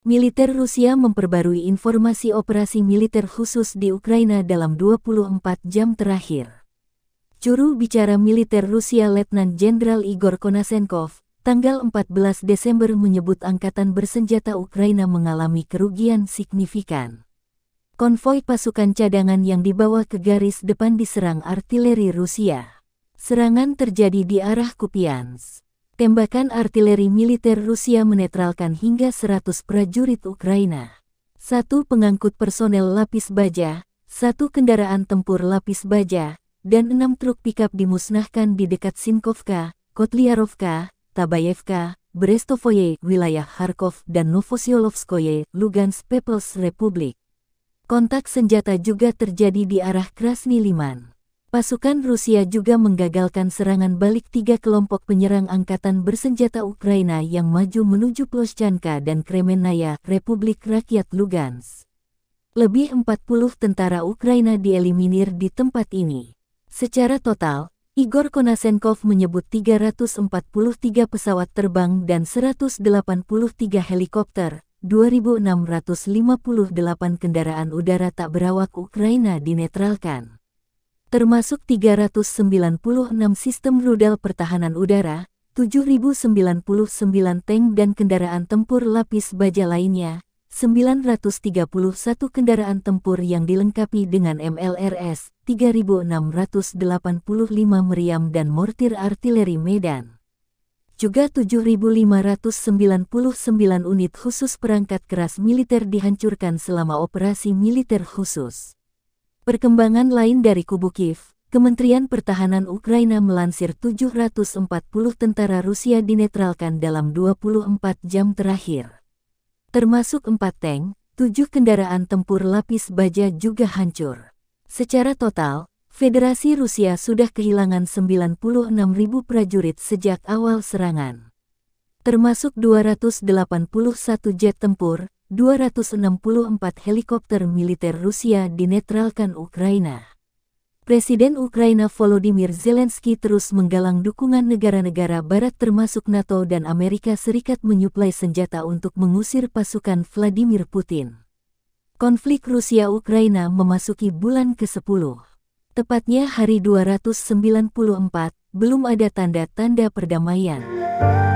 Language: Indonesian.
Militer Rusia memperbarui informasi operasi militer khusus di Ukraina dalam 24 jam terakhir. Curu bicara militer Rusia Letnan Jenderal Igor Konasenkov, tanggal 14 Desember menyebut angkatan bersenjata Ukraina mengalami kerugian signifikan. Konvoi pasukan cadangan yang dibawa ke garis depan diserang artileri Rusia. Serangan terjadi di arah Kupiansk tembakan artileri militer Rusia menetralkan hingga 100 prajurit Ukraina. Satu pengangkut personel lapis baja, satu kendaraan tempur lapis baja, dan enam truk pickup dimusnahkan di dekat Sinkovka, Kotliarovka, Tabayevka, Brestovoye, wilayah Kharkov dan Novosiolovskoye, Lugansk People's Republic. Kontak senjata juga terjadi di arah Krasny Liman. Pasukan Rusia juga menggagalkan serangan balik tiga kelompok penyerang angkatan bersenjata Ukraina yang maju menuju Ploschanka dan Kremenaya, Republik Rakyat Lugansk. Lebih 40 tentara Ukraina dieliminir di tempat ini. Secara total, Igor Konasenkov menyebut 343 pesawat terbang dan 183 helikopter, 2.658 kendaraan udara tak berawak Ukraina dinetralkan termasuk 396 sistem rudal pertahanan udara, 7.099 tank dan kendaraan tempur lapis baja lainnya, 931 kendaraan tempur yang dilengkapi dengan MLRS, 3.685 meriam dan mortir artileri Medan. Juga 7.599 unit khusus perangkat keras militer dihancurkan selama operasi militer khusus. Perkembangan lain dari kubu Kiev, Kementerian Pertahanan Ukraina melansir 740 tentara Rusia dinetralkan dalam 24 jam terakhir. Termasuk 4 tank, 7 kendaraan tempur lapis baja juga hancur. Secara total, Federasi Rusia sudah kehilangan 96.000 prajurit sejak awal serangan. Termasuk 281 jet tempur, 264 helikopter militer Rusia dinetralkan Ukraina. Presiden Ukraina Volodymyr Zelensky terus menggalang dukungan negara-negara barat termasuk NATO dan Amerika Serikat menyuplai senjata untuk mengusir pasukan Vladimir Putin. Konflik Rusia-Ukraina memasuki bulan ke-10. Tepatnya hari 294, belum ada tanda-tanda perdamaian.